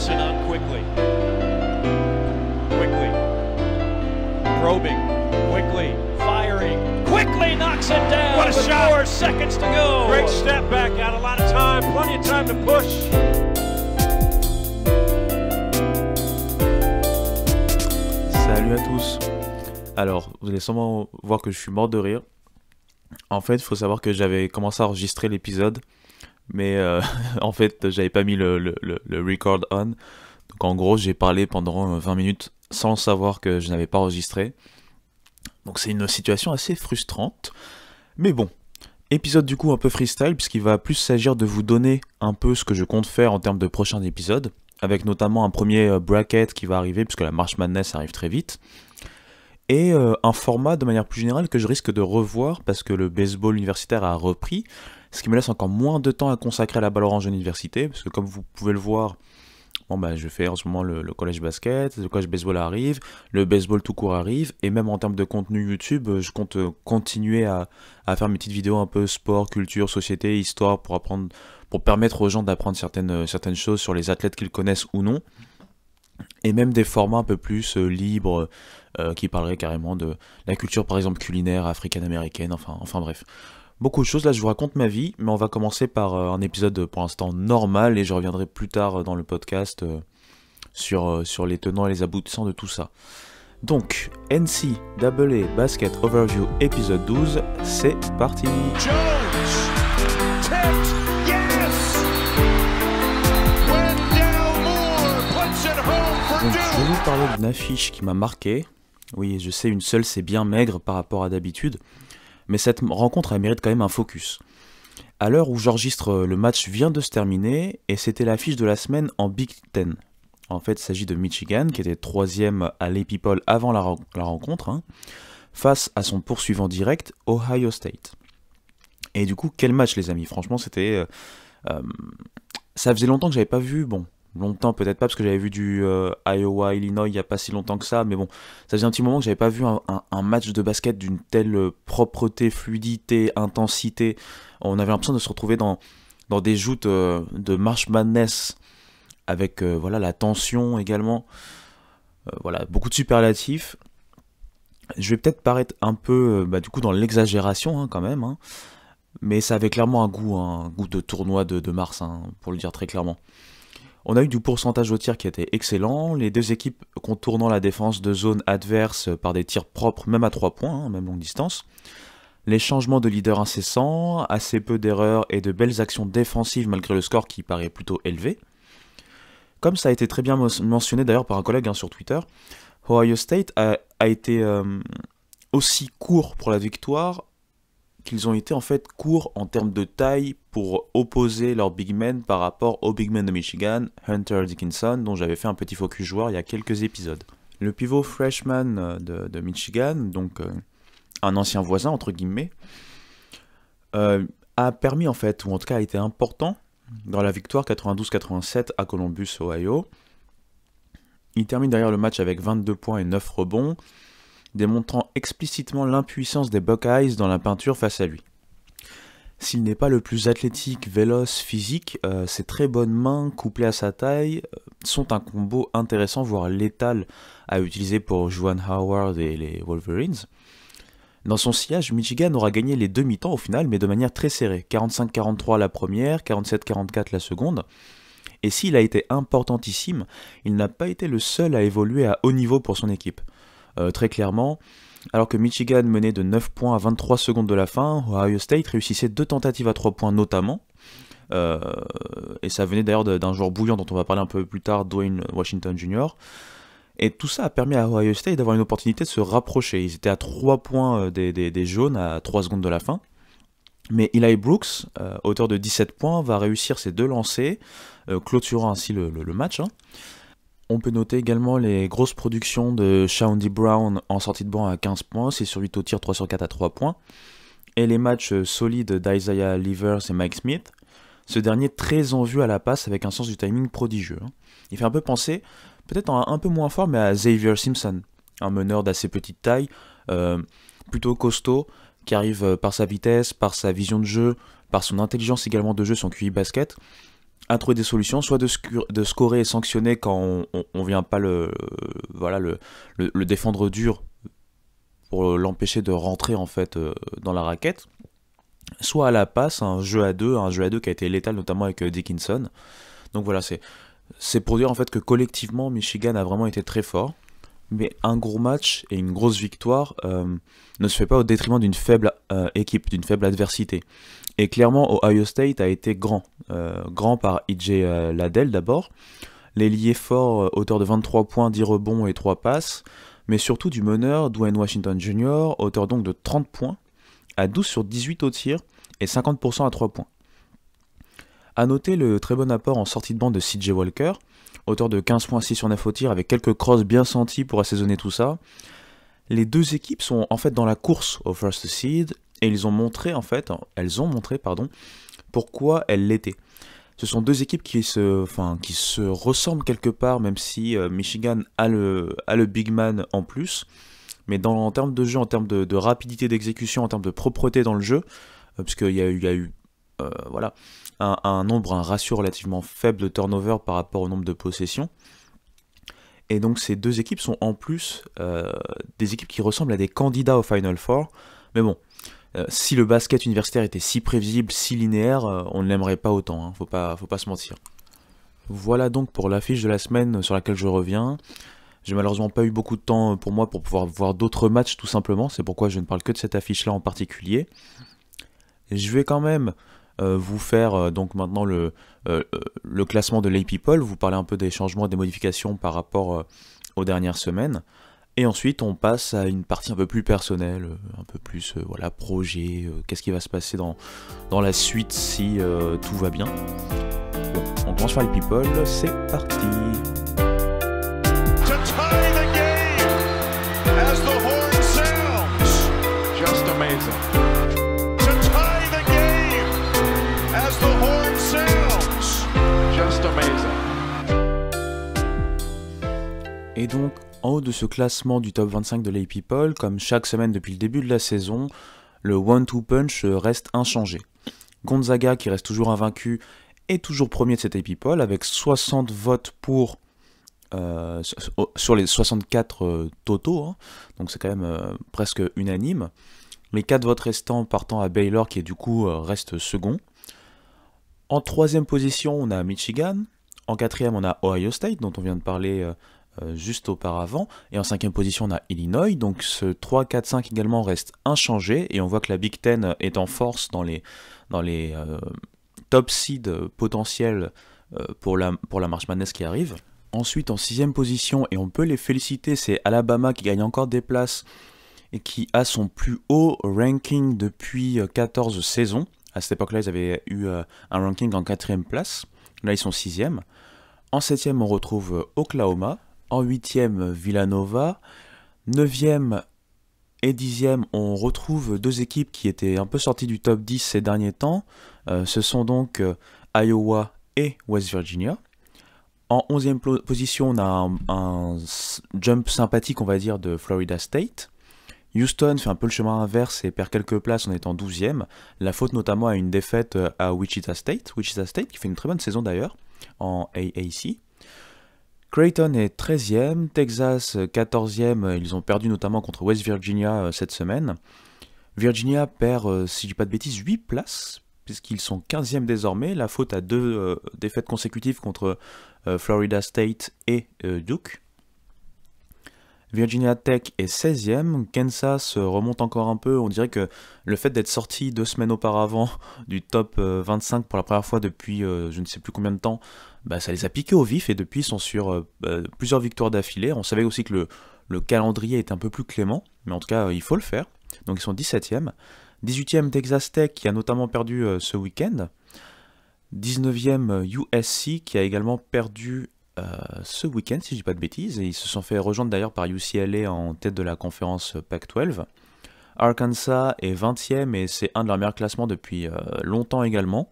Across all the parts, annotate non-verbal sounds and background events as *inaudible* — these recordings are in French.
Toss on quickly. Quickly. Probing. Quickly. Firing. Quickly knocks it down. What a shot. Four seconds to go. Great step back Got A lot of time. Plenty of time to push. Salut à tous. Alors, vous allez sûrement voir que je suis mort de rire. En fait, il faut savoir que j'avais commencé à enregistrer l'épisode mais euh, *laughs* en fait j'avais pas mis le, le, record on. Donc en gros j'ai parlé pendant 20 euh, minutes sans savoir que je n'avais pas enregistré. Donc c'est une situation assez frustrante. Mais bon, épisode du coup un peu freestyle puisqu'il va plus s'agir de vous donner un peu ce que je compte faire en termes de prochains épisodes. Avec notamment un premier euh, bracket qui va arriver puisque la March Madness arrive très vite et un format de manière plus générale que je risque de revoir parce que le baseball universitaire a repris, ce qui me laisse encore moins de temps à consacrer à la balle orange université, parce que comme vous pouvez le voir, bon bah, je fais en ce moment le, collège basket, le collège baseball arrive, le baseball tout court arrive, et même en termes de contenu YouTube, euh, je compte euh, continuer à, faire mes petites vidéos un peu sport, culture, société, histoire, pour apprendre, pour permettre aux gens d'apprendre certaines, euh, certaines choses sur les athlètes qu'ils connaissent ou non, et même des formats un peu plus libres, qui parleraient carrément de la culture par exemple culinaire africaine-américaine, enfin, enfin bref beaucoup de choses. Là, je vous raconte ma vie, mais on va commencer par euh, un épisode pour l'instant normal et je reviendrai plus tard euh, dans le podcast euh, sur, sur les tenants et les aboutissants de tout ça. Donc, NCAA Basket Overview épisode 12, c'est parti je vais vous parler d'une affiche qui m'a marqué. Oui, je sais, une seule, c'est bien maigre par rapport à d'habitude mais cette rencontre, elle mérite quand même un focus. À l'heure où j'enregistre, euh, le match vient de se terminer et c'était l'affiche de la semaine en Big Ten. En fait, il s'agit de Michigan, qui était troisième à l'épipole avant la, rencontre, hein, face à son poursuivant direct, Ohio State. Et du coup, quel match, les amis Franchement, c'était. Euh, euh, ça faisait longtemps que j'avais pas vu, bon, longtemps peut-être pas parce que j'avais vu du euh, Iowa Illinois il n'y a pas si longtemps que ça mais bon ça faisait un petit moment que j'avais pas vu un, match de basket d'une telle euh, propreté fluidité intensité on avait l'impression de se retrouver dans des joutes euh, de March Madness avec voilà la tension également voilà beaucoup de superlatifs je vais peut-être paraître un peu bah, du coup dans l'exagération hein, quand même hein, mais ça avait clairement un goût hein, un goût de tournoi de, de mars pour le dire très clairement on a eu du pourcentage au tir qui était excellent, les deux équipes contournant la défense de zone adverse par des tirs propres, même à 3 points, hein, même longue distance. Les changements de leader incessants, assez peu d'erreurs et de belles actions défensives malgré le score qui paraît plutôt élevé. Comme ça a été très bien mentionné d'ailleurs par un collègue hein, sur Twitter, Ohio State a, été euh, aussi court pour la victoire qu'ils ont été en fait courts en termes de taille pour opposer leurs big men par rapport au big men de Michigan, Hunter Dickinson, dont j'avais fait un petit focus joueur il y a quelques épisodes. Le pivot freshman euh, de, Michigan, donc euh, un ancien voisin entre guillemets, euh, a permis en fait, ou en tout cas a été important dans la victoire 92-87 à Columbus, Ohio. Il termine derrière le match avec 22 points et 9 rebonds démontrant explicitement l'impuissance des Buckeyes dans la peinture face à lui. S'il n'est pas le plus athlétique, véloce, physique, euh, ses très bonnes mains, couplées à sa taille, euh, sont un combo intéressant, voire létal, à utiliser pour Juan Howard et les Wolverines. Dans son sillage, Michigan aura gagné les demi-temps au final, mais de manière très serrée, 45-43 la première, 47-44 la seconde. Et s'il a été importantissime, il n'a pas été le seul à évoluer à haut niveau pour son équipe. Euh, très clairement. Alors que Michigan menait de 9 points à 23 secondes de la fin, Ohio State réussissait deux tentatives à 3 points notamment. Euh, et ça venait d'ailleurs d'un joueur bouillant dont on va parler un peu plus tard, Dwayne Washington Jr. Et tout ça a permis à Ohio State d'avoir une opportunité de se rapprocher. Ils étaient à 3 points euh, des, jaunes à 3 secondes de la fin. Mais Eli Brooks, auteur de 17 points, va réussir ses deux lancers, clôturant ainsi le, match. Hein. On peut noter également les grosses productions de Shaundi Brown en sortie de banc à 15 points, 6 sur 8 au tir, 3 sur 4 à 3 points, et les matchs solides d'Isaiah Levers et Mike Smith. Ce dernier très en vue à la passe avec un sens du timing prodigieux. Hein. Il fait un peu penser, peut-être un peu moins fort, mais à Xavier Simpson, un meneur d'assez petite taille, euh, plutôt costaud, qui arrive euh, par sa vitesse, par sa vision de jeu, par son intelligence également de jeu, son QI basket, à trouver des solutions, soit de, scorer et sanctionner quand on, on, vient pas le, voilà, le, défendre dur pour l'empêcher de rentrer en fait euh, dans la raquette, soit à la passe, un jeu à deux, un jeu à deux qui a été létal notamment avec euh, Dickinson. Donc voilà, c'est c'est pour dire en fait que collectivement Michigan a vraiment été très fort, mais un gros match et une grosse victoire euh, ne se fait pas au détriment d'une faible équipe, d'une faible adversité. Et clairement, Ohio State a été grand euh, grand par IJ euh, Laddell d'abord. L'ailier fort, hauteur euh, de 23 points, 10 rebonds et 3 passes, mais surtout du meneur Dwayne Washington Jr., auteur donc de 30 points, à 12 sur 18 au tir et 50% à 3 points. A noter le très bon apport en sortie de bande de CJ Walker, auteur de 15 points 6 sur 9 au tir avec quelques crosses bien senties pour assaisonner tout ça. Les deux équipes sont en fait dans la course au first seed et ils ont montré en fait, elles ont montré pardon, pourquoi elle l'était. Ce sont deux équipes qui se, enfin, qui se ressemblent quelque part, même si euh, Michigan a le, le big man en plus. Mais dans, en termes de jeu, en termes de, rapidité d'exécution, en termes de propreté dans le jeu, euh, parce qu'il y a, eu euh, voilà, un, nombre, un ratio relativement faible de turnover par rapport au nombre de possessions. Et donc ces deux équipes sont en plus des équipes qui ressemblent à des candidats au Final Four. Mais bon, euh, si le basket universitaire était si prévisible, si linéaire, euh, on ne l'aimerait pas autant, hein, faut, pas, faut pas se mentir. Voilà donc pour l'affiche de la semaine euh, sur laquelle je reviens. J'ai malheureusement pas eu beaucoup de temps pour moi pour pouvoir voir d'autres matchs tout simplement, c'est pourquoi je ne parle que de cette affiche-là en particulier. Je vais quand même vous faire donc maintenant le, classement de l'A-People, vous parler un peu des changements, des modifications par rapport aux dernières semaines. Et ensuite, on passe à une partie un peu plus personnelle, euh, un peu plus euh, voilà projet, euh, qu'est-ce qui va se passer dans, dans la suite si tout va bien. Bon, on commence par les people, c'est parti. Et donc en haut de ce classement du top 25 de l'A-people, comme chaque semaine depuis le début de la saison, le one-two punch reste inchangé. Gonzaga, qui reste toujours invaincu, est toujours premier de cette people avec 60 votes pour euh, oh, sur les 64 euh, totaux, hein. donc c'est quand même euh, presque unanime. Les 4 votes restants partant à Baylor qui est du coup reste second. En troisième position, on a Michigan. En quatrième, on a Ohio State, dont on vient de parler euh, juste auparavant. Et en cinquième position, on a Illinois. Donc ce 3, 4, 5 également reste inchangé. Et on voit que la Big Ten est en force dans les, dans les euh, top seeds potentiels euh, pour, la, pour la marche Madness qui arrive. Ensuite, en sixième position, et on peut les féliciter, c'est Alabama qui gagne encore des places et qui a son plus haut ranking depuis 14 saisons. À cette époque-là, ils avaient eu un ranking en quatrième place. Là, ils sont sixième. En septième, on retrouve Oklahoma. En huitième, Villanova. Neuvième et dixième, on retrouve deux équipes qui étaient un peu sorties du top 10 ces derniers temps. Euh, ce sont donc euh, Iowa et West Virginia. En onzième position, on a un, jump sympathique, on va dire, de Florida State. Houston fait un peu le chemin inverse et perd quelques places en étant 12e. La faute notamment à une défaite euh, à Wichita State. Wichita State qui fait une très bonne saison d'ailleurs en AAC. Creighton est 13e, Texas 14e, euh, euh, ils ont perdu notamment contre West Virginia euh, cette semaine. Virginia perd, si je dis pas de bêtises, 8 places, puisqu'ils sont 15e désormais, la faute à deux défaites consécutives contre Florida State et Duke. Virginia Tech est 16e, Kansas remonte encore un peu, on dirait que le fait d'être sorti deux semaines auparavant *laughs* du top 25 pour la première fois depuis je ne sais plus combien de temps bah, ça les a piqués au vif et depuis ils sont sur euh, bah, plusieurs victoires d'affilée. On savait aussi que le, calendrier est un peu plus clément, mais en tout cas, euh, il faut le faire. Donc ils sont 17e. 18e Texas Tech qui a notamment perdu euh, ce week-end. 19e USC qui a également perdu ce week-end, si je dis pas de bêtises. Et ils se sont fait rejoindre d'ailleurs par UCLA en tête de la conférence Pac-12. Arkansas est 20e et c'est un de leurs meilleurs classements depuis longtemps également.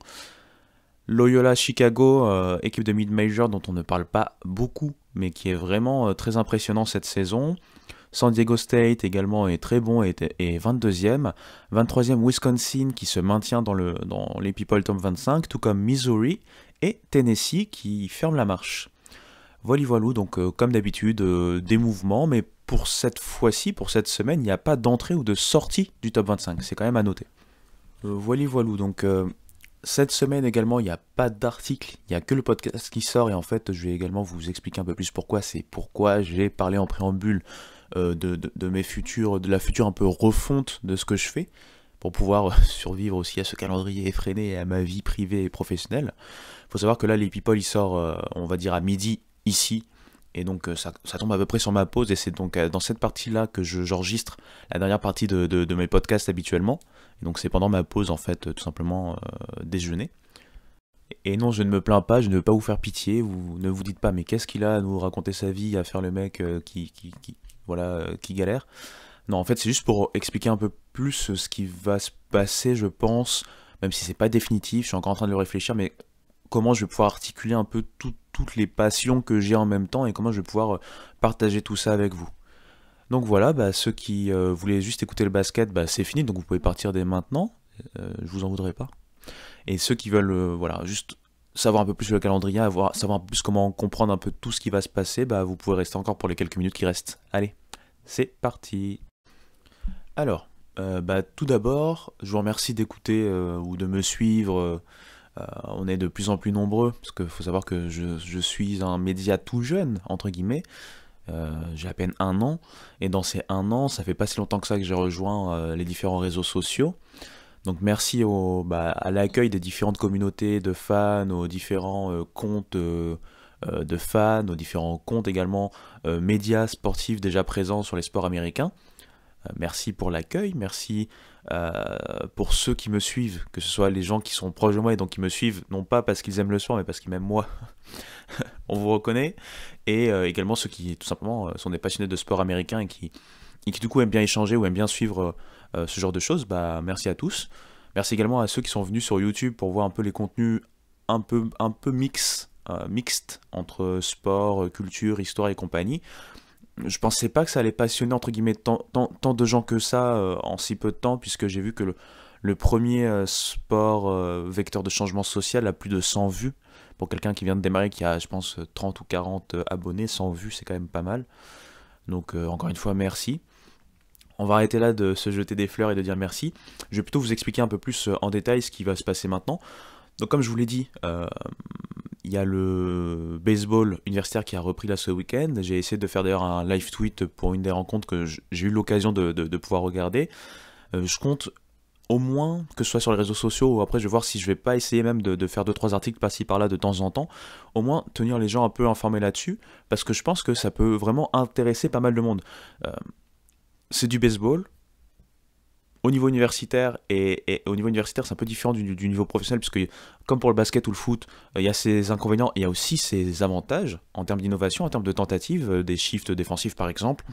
Loyola Chicago, euh, équipe de mid-major dont on ne parle pas beaucoup, mais qui est vraiment euh, très impressionnant cette saison. San Diego State également est très bon et 22e. 23e Wisconsin qui se maintient dans, le, dans les People top 25, tout comme Missouri et Tennessee qui ferme la marche. Voilà, voilou, donc euh, comme d'habitude, des mouvements, mais pour cette fois-ci, pour cette semaine, il n'y a pas d'entrée ou de sortie du top 25, c'est quand même à noter. Euh, voilà, voilou, donc cette semaine également, il n'y a pas d'article, il n'y a que le podcast qui sort et en fait, je vais également vous expliquer un peu plus pourquoi. C'est pourquoi j'ai parlé en préambule euh, de, mes futurs, de la future un peu refonte de ce que je fais pour pouvoir euh, *laughs* survivre aussi à ce calendrier effréné et à ma vie privée et professionnelle. Il faut savoir que là, les People, il sort, euh, on va dire, à midi ici et donc euh, ça, tombe à peu près sur ma pause et c'est donc euh, dans cette partie-là que j'enregistre la dernière partie de, mes podcasts habituellement. Et donc c'est pendant ma pause en fait tout simplement euh, déjeuner. Et non, je ne me plains pas, je ne veux pas vous faire pitié, vous ne vous dites pas mais qu'est-ce qu'il a à nous raconter sa vie, à faire le mec qui, qui, voilà, qui galère. Non, en fait c'est juste pour expliquer un peu plus ce qui va se passer, je pense, même si c'est pas définitif, je suis encore en train de le réfléchir, mais comment je vais pouvoir articuler un peu tout, toutes les passions que j'ai en même temps et comment je vais pouvoir euh, partager tout ça avec vous. Donc voilà, bah, ceux qui euh, voulaient juste écouter le basket, bah, c'est fini, donc vous pouvez partir dès maintenant, euh, je vous en voudrais pas. Et ceux qui veulent voilà, juste savoir un peu plus sur le calendrier, avoir, savoir plus comment comprendre un peu tout ce qui va se passer, bah, vous pouvez rester encore pour les quelques minutes qui restent. Allez, c'est parti Alors, bah, tout d'abord, je vous remercie d'écouter ou de me suivre euh, on est de plus en plus nombreux, parce qu'il faut savoir que je, suis un média tout jeune, entre guillemets. Euh, j'ai à peine un an, et dans ces un an, ça fait pas si longtemps que ça que j'ai rejoint euh, les différents réseaux sociaux. Donc merci bah, à l'accueil des différentes communautés de fans, aux différents comptes de fans, aux différents comptes également médias sportifs déjà présents sur les sports américains. Euh, merci pour l'accueil, merci euh, pour ceux qui me suivent, que ce soit les gens qui sont proches de moi et donc qui me suivent, non pas parce qu'ils aiment le sport, mais parce qu'ils m'aiment moi. *laughs* On vous reconnaît. Et euh, également ceux qui, tout simplement, sont des passionnés de sport américain et qui, qui du coup aiment bien échanger ou aiment bien suivre ce genre de choses, bah merci à tous. Merci également à ceux qui sont venus sur YouTube pour voir un peu les contenus un peu, un peu mix, mixtes entre sport, culture, histoire et compagnie je pensais pas que ça allait passionner entre guillemets tant, de gens que ça euh, en si peu de temps, puisque j'ai vu que le, premier euh, sport euh, vecteur de changement social a plus de 100 vues. Pour quelqu'un qui vient de démarrer, qui a, je pense, 30 ou 40 abonnés, 100 vues, c'est quand même pas mal. Donc, encore une fois, merci. On va arrêter là de se jeter des fleurs et de dire merci. Je vais plutôt vous expliquer un peu plus en détail ce qui va se passer maintenant. Donc, comme je vous l'ai dit, il y a le baseball universitaire qui a repris là ce week-end. J'ai essayé de faire d'ailleurs un live tweet pour une des rencontres que j'ai eu l'occasion de, pouvoir regarder. Euh, je compte au moins, que ce soit sur les réseaux sociaux ou après, je vais voir si je vais pas essayer même de, faire deux trois articles par-ci par-là de temps en temps, au moins tenir les gens un peu informés là-dessus, parce que je pense que ça peut vraiment intéresser pas mal de monde. Euh, c'est du baseball, au niveau universitaire, et, au niveau universitaire, c'est un peu différent du, niveau professionnel, puisque comme pour le basket ou le foot, euh, il y a ses inconvénients il y a aussi ses avantages en termes d'innovation, en termes de tentatives, euh, des shifts défensifs par exemple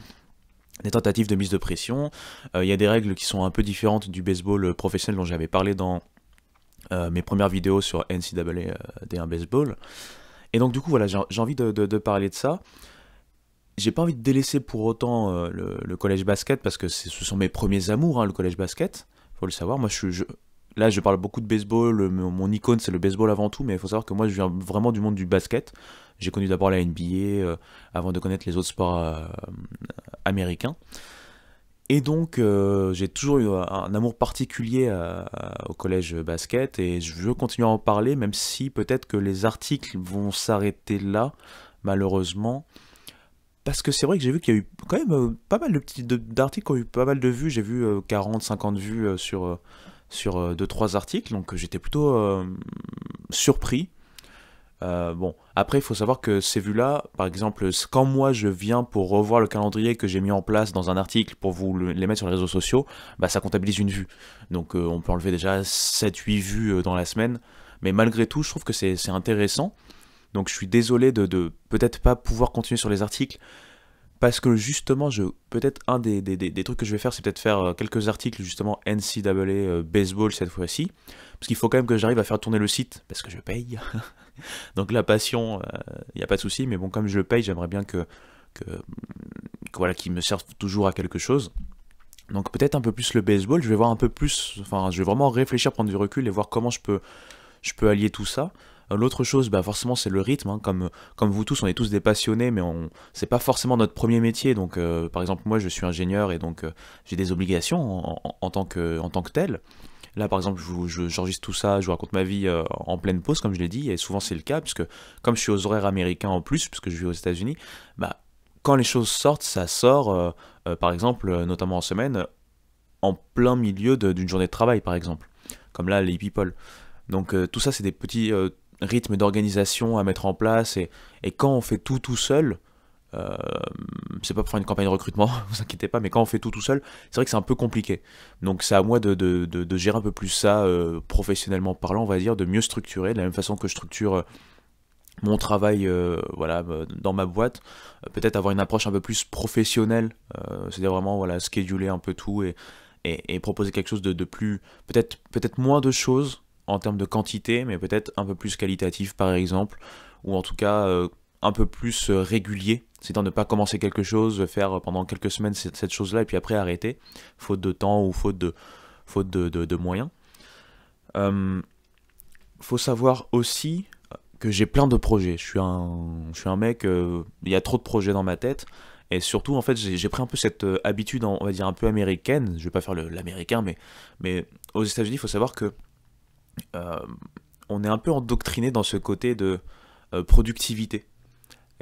des tentatives de mise de pression, euh, il y a des règles qui sont un peu différentes du baseball professionnel dont j'avais parlé dans mes premières vidéos sur NCAA D1 Baseball. Et donc du coup voilà, j'ai envie de, parler de ça j'ai pas envie de délaisser pour autant euh, le, collège basket parce que ce sont mes premiers amours, hein, le collège basket. Faut le savoir. Moi, là, je parle beaucoup de baseball. Euh, mon icône, c'est le baseball avant tout, mais il faut savoir que moi, je viens vraiment du monde du basket. J'ai connu d'abord la NBA euh, avant de connaître les autres sports américains. Et donc, j'ai toujours eu un amour particulier au collège basket et je veux continuer à en parler, même si peut-être que les articles vont s'arrêter là, malheureusement. Parce que c'est vrai que j'ai vu qu'il y a eu quand même euh, pas mal de petits d'articles qui ont eu pas mal de vues. J'ai vu 40, euh, 50 vues euh, sur, sur 2-3 articles, donc j'étais plutôt surpris. bon, après, il faut savoir que ces vues-là, par exemple, quand moi je viens pour revoir le calendrier que j'ai mis en place dans un article pour vous les mettre sur les réseaux sociaux, bah, ça comptabilise une vue. Donc on peut enlever déjà 7-8 vues dans la semaine. Mais malgré tout, je trouve que c'est intéressant. Donc je suis désolé de, peut-être pas pouvoir continuer sur les articles parce que justement, je peut-être un des, trucs que je vais faire, c'est peut-être faire euh, quelques articles justement NCAA euh, baseball cette fois-ci, parce qu'il faut quand même que j'arrive à faire tourner le site, parce que je paye. *laughs* Donc la passion, il euh, n'y a pas de souci, mais bon, comme je le paye, j'aimerais bien que, voilà, qu'il me serve toujours à quelque chose. Donc peut-être un peu plus le baseball, je vais voir un peu plus, enfin, je vais vraiment réfléchir, prendre du recul et voir comment je peux, je peux allier tout ça. Euh, l'autre chose, bah forcément, c'est le rythme. Hein. Comme, comme vous tous, on est tous des passionnés, mais on c'est pas forcément notre premier métier. Donc, euh, par exemple, moi, je suis ingénieur et donc euh, j'ai des obligations en, tant que, en tant que tel. Là, par exemple, j'enregistre je, tout ça, je vous raconte ma vie en pleine pause, comme je l'ai dit, et souvent c'est le cas, puisque comme je suis aux horaires américains en plus, puisque je vis aux États-Unis, bah, quand les choses sortent, ça sort, par exemple, notamment en semaine, en plein milieu d'une journée de travail, par exemple, comme là, les people. Donc, tout ça, c'est des petits rythme d'organisation à mettre en place. Et, et, quand on fait tout tout seul, euh, c'est pas pour une campagne de recrutement, *laughs* vous inquiétez pas, mais quand on fait tout tout seul, c'est vrai que c'est un peu compliqué. Donc c'est à moi de, de, de, gérer un peu plus ça euh, professionnellement parlant, on va dire, de mieux structurer, de la même façon que je structure euh, mon travail voilà, dans ma boîte, peut-être avoir une approche un peu plus professionnelle, c'est-à-dire vraiment voilà, scheduler un peu tout et, et, proposer quelque chose de, plus, peut, -être, peut -être moins de choses en termes de quantité, mais peut-être un peu plus qualitatif par exemple, ou en tout cas euh, un peu plus euh, régulier, c'est-à-dire ne pas commencer quelque chose, faire pendant quelques semaines cette, chose-là et puis après arrêter, faute de temps ou faute de, faute de, moyens. Euh, faut savoir aussi que j'ai plein de projets. Je suis un, je suis un mec, euh, il y a trop de projets dans ma tête. Et surtout, en fait, j'ai pris un peu cette habitude, on va dire, un peu américaine. Je vais pas faire l'américain, mais, mais aux États-Unis, il faut savoir que euh, on est un peu endoctriné dans ce côté de euh, productivité.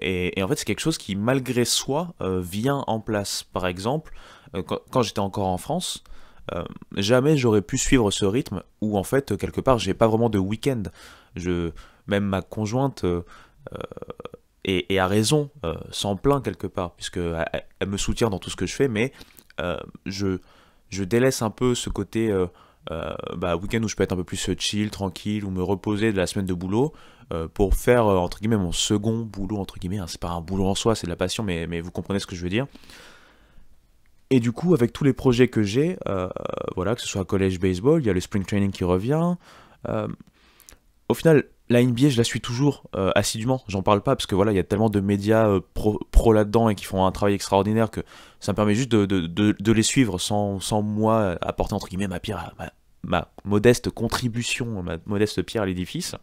Et, en fait, c'est quelque chose qui, malgré soi, euh, vient en place. Par exemple, quand, j'étais encore en France, jamais j'aurais pu suivre ce rythme où en fait quelque part j'ai pas vraiment de week-end. Je, même ma conjointe et, à raison s'en plaint quelque part puisque elle, me soutient dans tout ce que je fais, mais je délaisse un peu ce côté un euh, bah, week-end où je peux être un peu plus euh, chill, tranquille, ou me reposer de la semaine de boulot, euh, pour faire, entre guillemets, mon second boulot, entre guillemets, hein. c'est pas un boulot en soi, c'est de la passion, mais, mais vous comprenez ce que je veux dire. Et du coup, avec tous les projets que j'ai, voilà, que ce soit collège baseball, il y a le spring training qui revient, au final, la NBA, je la suis toujours euh, assidûment. J'en parle pas parce que voilà, il y a tellement de médias euh, pro, là-dedans et qui font un travail extraordinaire que ça me permet juste de, les suivre sans, moi apporter entre guillemets ma pierre, ma, modeste contribution, ma modeste pierre à l'édifice.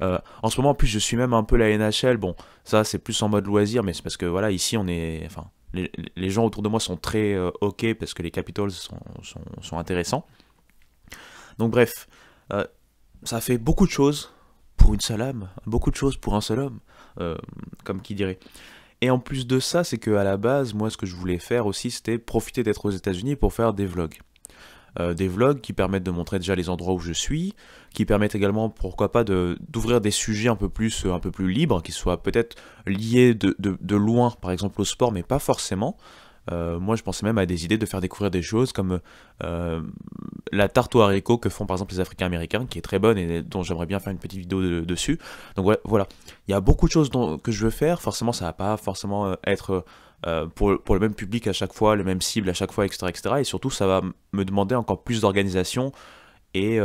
Euh, en ce moment, en plus, je suis même un peu la NHL. Bon, ça, c'est plus en mode loisir, mais c'est parce que voilà, ici, on est. Enfin, les, gens autour de moi sont très ok parce que les Capitals sont intéressants. Donc, bref, ça fait beaucoup de choses pour une seule âme, beaucoup de choses pour un seul homme, euh, comme qui dirait. Et en plus de ça, c'est que à la base, moi, ce que je voulais faire aussi, c'était profiter d'être aux États-Unis pour faire des vlogs. Euh, des vlogs qui permettent de montrer déjà les endroits où je suis, qui permettent également, pourquoi pas, d'ouvrir des sujets un peu plus, euh, un peu plus libres, qui soient peut-être liés de loin, par exemple, au sport, mais pas forcément. Euh, moi, je pensais même à des idées de faire découvrir des choses comme euh, la tarte aux haricots que font par exemple les Africains américains, qui est très bonne et dont j'aimerais bien faire une petite vidéo dessus. Donc voilà, il y a beaucoup de choses que je veux faire. Forcément, ça va pas forcément euh, être pour, le même public à chaque fois, le même cible à chaque fois, etc. et surtout, ça va me demander encore plus d'organisation et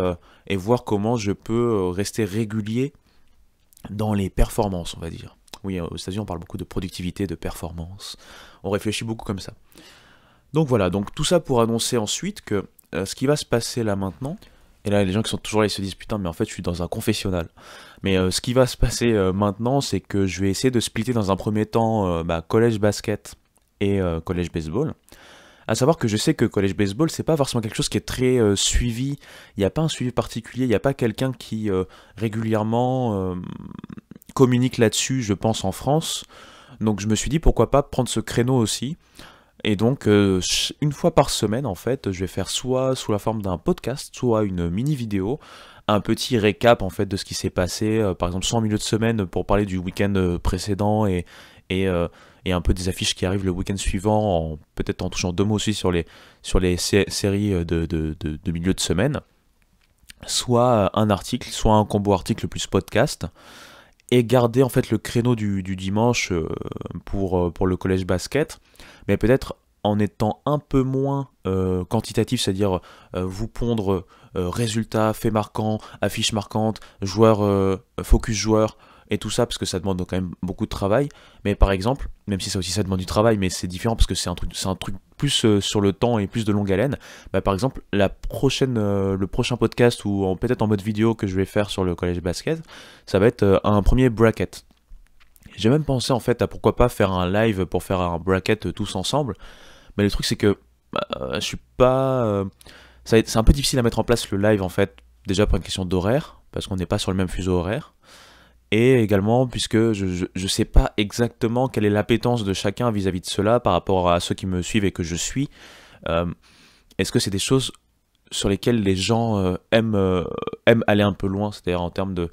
voir comment je peux rester régulier dans les performances, on va dire. Oui, euh, aux États-Unis, on parle beaucoup de productivité, de performance. On réfléchit beaucoup comme ça. Donc voilà, donc tout ça pour annoncer ensuite que euh, ce qui va se passer là maintenant, et là les gens qui sont toujours là ils se disent putain mais en fait je suis dans un confessionnal. Mais euh, ce qui va se passer maintenant c'est que je vais essayer de splitter dans un premier temps bah, collège basket et collège baseball. À savoir que je sais que collège baseball c'est pas forcément quelque chose qui est très suivi, il n'y a pas un suivi particulier, il n'y a pas quelqu'un qui régulièrement communique là-dessus, je pense, en France. Donc je me suis dit pourquoi pas prendre ce créneau aussi. Et donc euh, une fois par semaine en fait, je vais faire soit sous la forme d'un podcast, soit une mini vidéo, un petit récap en fait de ce qui s'est passé, euh, par exemple soit en milieu de semaine pour parler du week-end euh, précédent et, et, un peu des affiches qui arrivent le week-end suivant, peut-être en touchant deux mots aussi sur les, sur les séries de, de, de, de, milieu de semaine, soit un article, soit un combo article plus podcast et garder en fait le créneau du, dimanche euh, pour, euh, pour le collège basket, mais peut-être en étant un peu moins euh, quantitatif, c'est-à-dire vous pondre résultats, faits marquants, affiches marquantes, joueurs, focus joueur et tout ça, parce que ça demande quand même beaucoup de travail. Mais par exemple, même si ça aussi ça demande du travail, mais c'est différent parce que c'est un truc, c'est un truc plus euh, sur le temps et plus de longue haleine, bah, par exemple, la prochaine, euh, le prochain podcast ou peut-être en mode vidéo que je vais faire sur le collège basket, ça va être euh, un premier bracket. J'ai même pensé en fait à pourquoi pas faire un live pour faire un bracket tous ensemble, mais le truc c'est que bah, je suis pas. c'est un peu difficile à mettre en place le live en fait, déjà pour une question d'horaire, parce qu'on n'est pas sur le même fuseau horaire. Et également, puisque je ne sais pas exactement quelle est l'appétence de chacun vis-à-vis de cela par rapport à ceux qui me suivent et que je suis, euh, est-ce que c'est des choses sur lesquelles les gens euh, euh, aiment, aller un peu loin, c'est-à-dire en termes de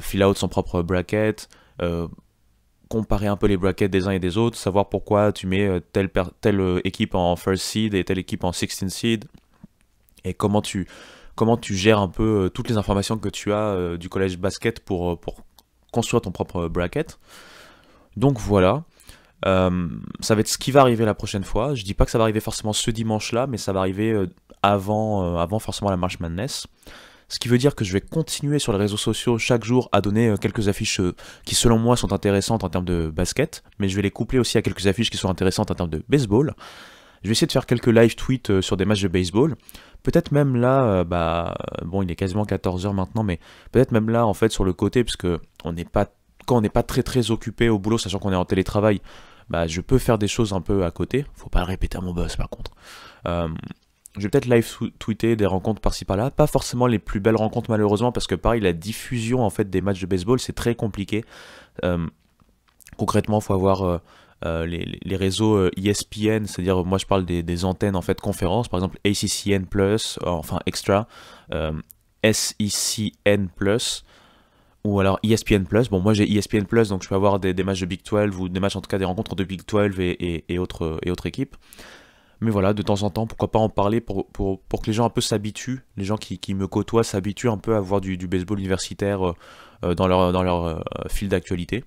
fill out son propre bracket, comparer un peu les brackets des uns et des autres, savoir pourquoi tu mets telle, telle équipe en first seed et telle équipe en 16 seed, et comment tu, comment tu gères un peu toutes les informations que tu as du collège basket pour, pour construire ton propre bracket. Donc voilà. Euh, ça va être ce qui va arriver la prochaine fois. Je dis pas que ça va arriver forcément ce dimanche-là, mais ça va arriver euh, avant, euh, avant forcément la marche Madness. Ce qui veut dire que je vais continuer sur les réseaux sociaux chaque jour à donner quelques affiches qui selon moi sont intéressantes en termes de basket, mais je vais les coupler aussi à quelques affiches qui sont intéressantes en termes de baseball. Je vais essayer de faire quelques live tweets euh, sur des matchs de baseball. Peut-être même là, euh, bah, bon, il est quasiment 14h maintenant, mais peut-être même là, en fait, sur le côté, parce que on n'est pas, quand on n'est pas très très occupé au boulot, sachant qu'on est en télétravail, bah, je peux faire des choses un peu à côté. Faut pas le répéter à mon boss, par contre. Euh, je vais peut-être live tweeter des rencontres par-ci par-là, pas forcément les plus belles rencontres malheureusement parce que pareil la diffusion en fait des matchs de baseball c'est très compliqué. Concrètement, concrètement, faut avoir euh, les, réseaux ESPN, euh, e c'est-à-dire moi je parle des, antennes en fait conférences, par exemple ACCN Plus, euh, enfin Extra, euh, Plus, ou alors ESPN Plus. Bon, moi j'ai ESPN Plus, donc je peux avoir des, matchs de Big 12 ou des matchs en tout cas des rencontres de Big 12 et, autres, et autres équipes. Mais voilà, de temps en temps, pourquoi pas en parler pour, que les gens un peu s'habituent, les gens qui, me côtoient s'habituent un peu à voir du, baseball universitaire dans leur, dans leur fil d'actualité.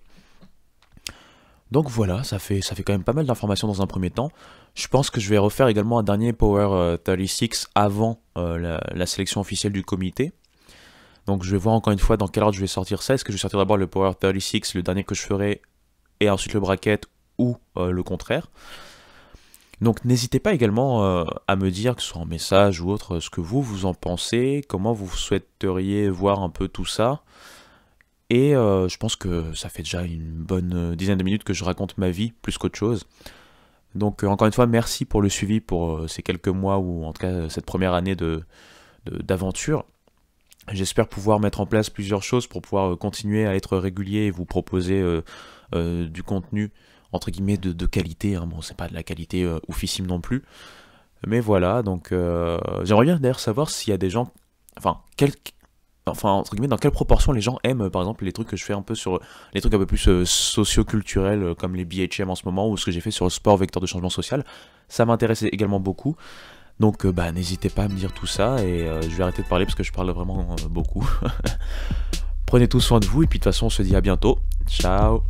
Donc voilà, ça fait, ça fait quand même pas mal d'informations dans un premier temps. Je pense que je vais refaire également un dernier Power 36 euh, avant euh, la, sélection officielle du comité. Donc je vais voir encore une fois dans quel ordre je vais sortir ça. Est-ce que je vais sortir d'abord le Power 36, le dernier que je ferai, et ensuite le bracket, ou euh, le contraire donc n'hésitez pas également à me dire, que ce soit en message ou autre, ce que vous, vous en pensez, comment vous souhaiteriez voir un peu tout ça. Et euh, je pense que ça fait déjà une bonne euh, dizaine de minutes que je raconte ma vie plus qu'autre chose. Donc euh, encore une fois, merci pour le suivi pour ces quelques mois ou en tout cas cette première année de d'aventure. J'espère pouvoir mettre en place plusieurs choses pour pouvoir continuer à être régulier et vous proposer du contenu entre guillemets de, qualité. Hein. Bon, c'est pas de la qualité oufissime non plus. Mais voilà, donc j'aimerais bien d'ailleurs savoir s'il y a des gens, enfin, quelques enfin entre guillemets dans quelle proportion les gens aiment euh, par exemple les trucs que je fais un peu sur les trucs un peu plus euh, socioculturels socio-culturels euh, comme les BHM en ce moment ou ce que j'ai fait sur le sport vecteur de changement social ça m'intéressait également beaucoup donc bah n'hésitez pas à me dire tout ça et je vais arrêter de parler parce que je parle vraiment beaucoup *laughs* prenez tout soin de vous et puis de toute façon on se dit à bientôt ciao